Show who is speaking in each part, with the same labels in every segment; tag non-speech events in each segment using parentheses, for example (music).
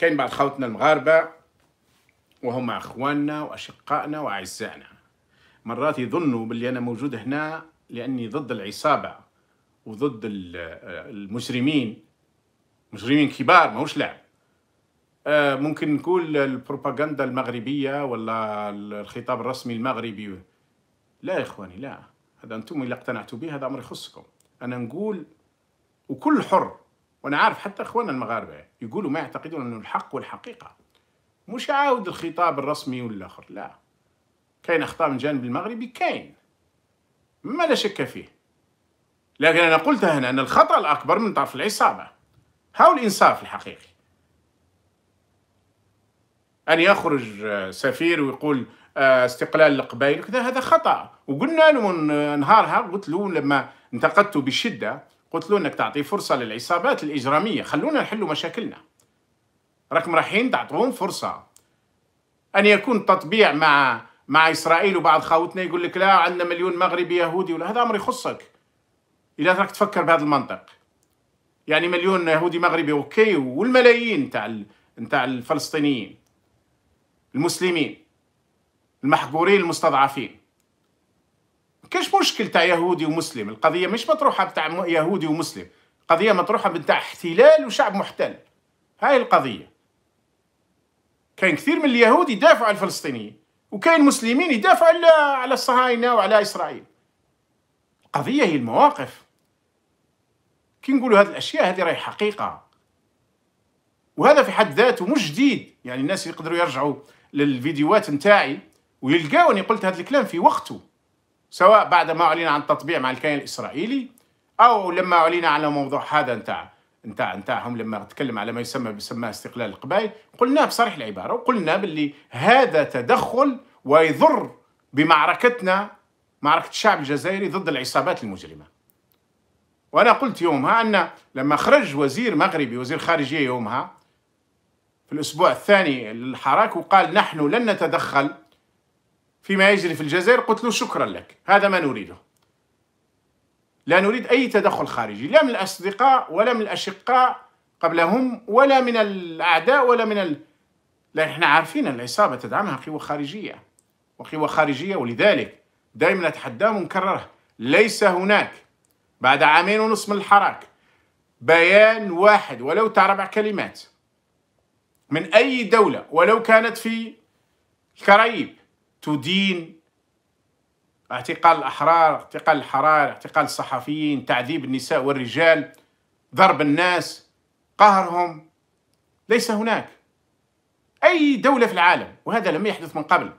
Speaker 1: كاين بعض خوتنا المغاربة وهم أخواننا وأشقائنا وأعزائنا مرات يظنوا باللي أنا موجود هنا لأني ضد العصابة وضد المجرمين مجرمين كبار ماهوش لعب آه، ممكن نقول البروباغندا المغربية ولا الخطاب الرسمي المغربي لا يا إخواني لا هذا أنتم اللي اقتنعتوا به هذا أمر يخصكم أنا نقول وكل حر وانا عارف حتى اخواننا المغاربه يقولوا ما يعتقدون انه الحق والحقيقه مش عاود الخطاب الرسمي والاخر لا كاين اخطاء من الجانب المغربي كاين ما لا شك فيه لكن انا قلت هنا ان الخطا الاكبر من طرف العصابه هاو الانصاف الحقيقي ان يخرج سفير ويقول آه، استقلال القبائل هذا خطا وقلنا له من نهارها قلت له لما انتقدته بشده قلت له انك تعطي فرصه للعصابات الاجراميه خلونا نحلوا مشاكلنا راكم رايحين تعطوهم فرصه ان يكون تطبيع مع مع اسرائيل وبعض خاوتنا يقول لك لا عندنا مليون مغربي يهودي ولا هذا امر يخصك اذا راك تفكر بهذا المنطق يعني مليون يهودي مغربي اوكي والملايين تاع نتاع الفلسطينيين المسلمين المحقورين المستضعفين كاش مشكل تاع يهودي ومسلم القضيه مش مطروحه تاع يهودي ومسلم قضيه مطروحه بتاع احتلال وشعب محتل هاي القضيه كان كثير من اليهود يدافعوا على الفلسطينيين وكاين مسلمين يدافعوا على الصهاينه وعلى اسرائيل القضيه هي المواقف كي نقولوا هذه الاشياء هذه راهي حقيقه وهذا في حد ذاته مش جديد يعني الناس يقدروا يرجعوا للفيديوهات نتاعي ويلقاوني قلت هذا الكلام في وقته سواء بعد ما أعلن عن التطبيع مع الكيان الإسرائيلي أو لما أعلن على موضوع هذا نتاع نتاع نتاعهم لما تكلم على ما يسمى بسمى استقلال القبائل قلنا بصريح العبارة وقلنا باللي هذا تدخل ويضر بمعركتنا معركة الشعب الجزائري ضد العصابات المجرمة وأنا قلت يومها أن لما خرج وزير مغربي وزير خارجية يومها في الأسبوع الثاني للحراك وقال نحن لن نتدخل فيما يجري في الجزائر قلت له شكرا لك هذا ما نريده لا نريد أي تدخل خارجي لا من الأصدقاء ولا من الأشقاء قبلهم ولا من الأعداء ولا من ال... لا احنا عارفين أن العصابة تدعمها قوى خارجية وقوى خارجية ولذلك دائما نتحداه ونكرره ليس هناك بعد عامين ونص من الحراك بيان واحد ولو تاع ربع كلمات من أي دولة ولو كانت في الكرايب تدين اعتقال الأحرار اعتقال الحرار اعتقال الصحفيين تعذيب النساء والرجال ضرب الناس قهرهم ليس هناك أي دولة في العالم وهذا لم يحدث من قبل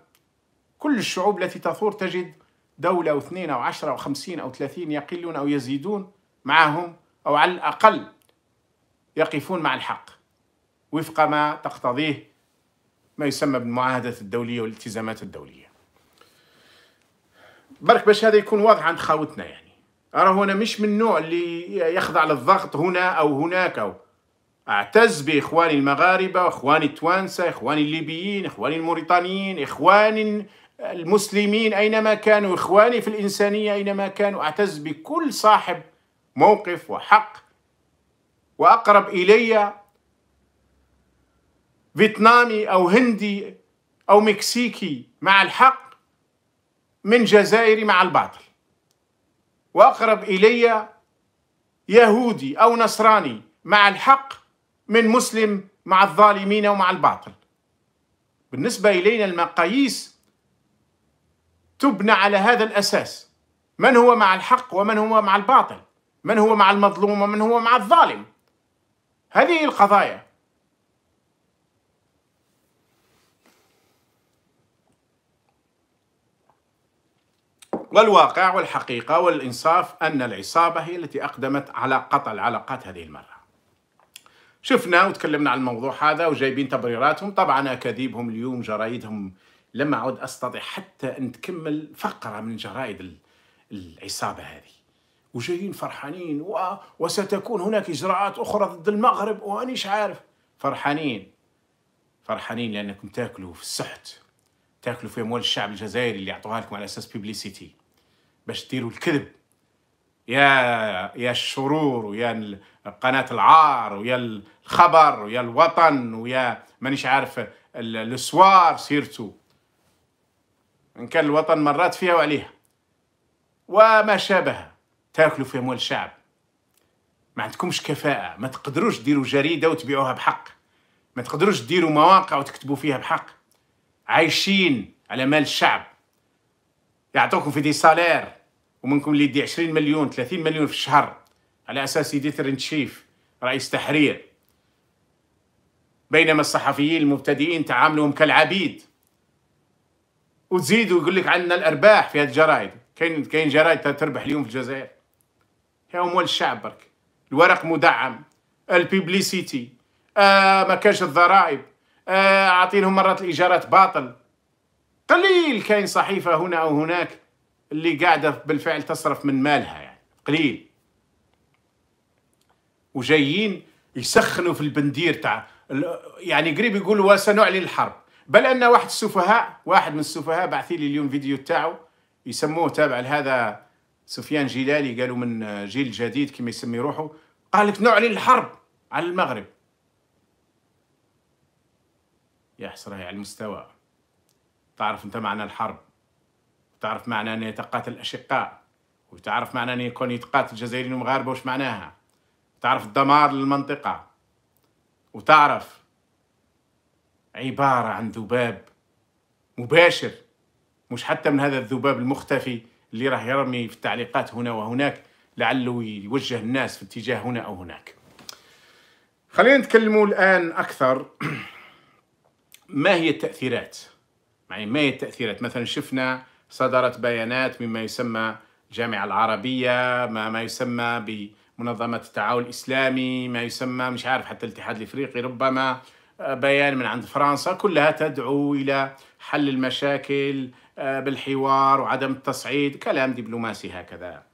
Speaker 1: كل الشعوب التي تثور تجد دولة أو اثنين أو عشرة أو خمسين أو ثلاثين يقلون أو يزيدون معهم أو على الأقل يقفون مع الحق وفق ما تقتضيه ما يسمى بالمعاهدات الدولية والالتزامات الدولية برك باش هذا يكون واضح عند خاوتنا يعني أرى انا مش من النوع اللي يخضع للضغط هنا او هناك او اعتز باخواني المغاربه اخواني التوانسه اخواني الليبيين اخواني الموريتانيين اخواني المسلمين اينما كانوا اخواني في الانسانيه اينما كانوا اعتز بكل صاحب موقف وحق واقرب الي فيتنامي أو هندي أو مكسيكي مع الحق من جزائري مع الباطل وأقرب إلي يهودي أو نصراني مع الحق من مسلم مع الظالمين ومع الباطل بالنسبة إلينا المقاييس تبنى على هذا الأساس من هو مع الحق ومن هو مع الباطل من هو مع المظلوم ومن هو مع الظالم هذه القضايا والواقع والحقيقة والإنصاف أن العصابة هي التي أقدمت على قطع العلاقات هذه المرة شفنا وتكلمنا عن الموضوع هذا وجايبين تبريراتهم طبعا أكاذيبهم اليوم جرايدهم لما عود أستطيع حتى أن تكمل فقرة من جرائد العصابة هذه وجايين فرحانين و... وستكون هناك إجراءات أخرى ضد المغرب وأنيش عارف فرحانين فرحانين لأنكم تاكلوا في السحت تاكلوا في أموال الشعب الجزائري اللي أعطوها لكم على أساس بيبليسيتي باش ديروا الكذب يا يا الشرور ويا قناة العار ويا الخبر ويا الوطن ويا مانيش عارف السوار سيرتو إن كان الوطن مرات فيها وعليها وما شابه تاكلوا في أموال الشعب ما عندكمش كفاءة ما تقدروش ديروا جريدة وتبيعوها بحق ما تقدروش ديروا مواقع وتكتبوا فيها بحق عايشين على مال الشعب يعطوكم في دي سالير ومنكم اللي يدي 20 مليون 30 مليون في الشهر على اساس يدير تشيف رئيس تحرير بينما الصحفيين المبتدئين تعاملهم كالعبيد وتزيد ويقول لك عندنا الارباح في هذه الجرايد كاين كاين جرايد تربح اليوم في الجزائر هي اموال الشعب برك الورق مدعم البيبليسيتي آه ما كانش الضرائب آه عاطينهم مرات الايجارات باطل قليل كاين صحيفة هنا أو هناك اللي قاعدة بالفعل تصرف من مالها يعني قليل وجايين يسخنوا في البندير تاع يعني قريب يقولوا وسنعلن الحرب بل ان واحد السفهاء واحد من السفهاء بعثي لي اليوم فيديو تاعو يسموه تابع لهذا سفيان جلالي قالوا من جيل جديد كما يسمي روحه قال لك نعلن الحرب على المغرب يا حسره على المستوى تعرف انت معنى الحرب تعرف معنى ان يتقاتل الاشقاء وتعرف معنى ان يكون يتقاتل جزائريين ومغاربه وش معناها تعرف الدمار للمنطقه وتعرف عباره عن ذباب مباشر مش حتى من هذا الذباب المختفي اللي راه يرمي في التعليقات هنا وهناك لعله يوجه الناس في اتجاه هنا او هناك خلينا نتكلموا الان اكثر (clears throat) ما هي التاثيرات يعني ما هي التأثيرات مثلا شفنا صدرت بيانات مما يسمى الجامعة العربية ما, ما يسمى بمنظمة التعاون الإسلامي ما يسمى مش عارف حتى الاتحاد الإفريقي ربما آه، بيان من عند فرنسا كلها تدعو إلى حل المشاكل آه، بالحوار وعدم التصعيد كلام دبلوماسي هكذا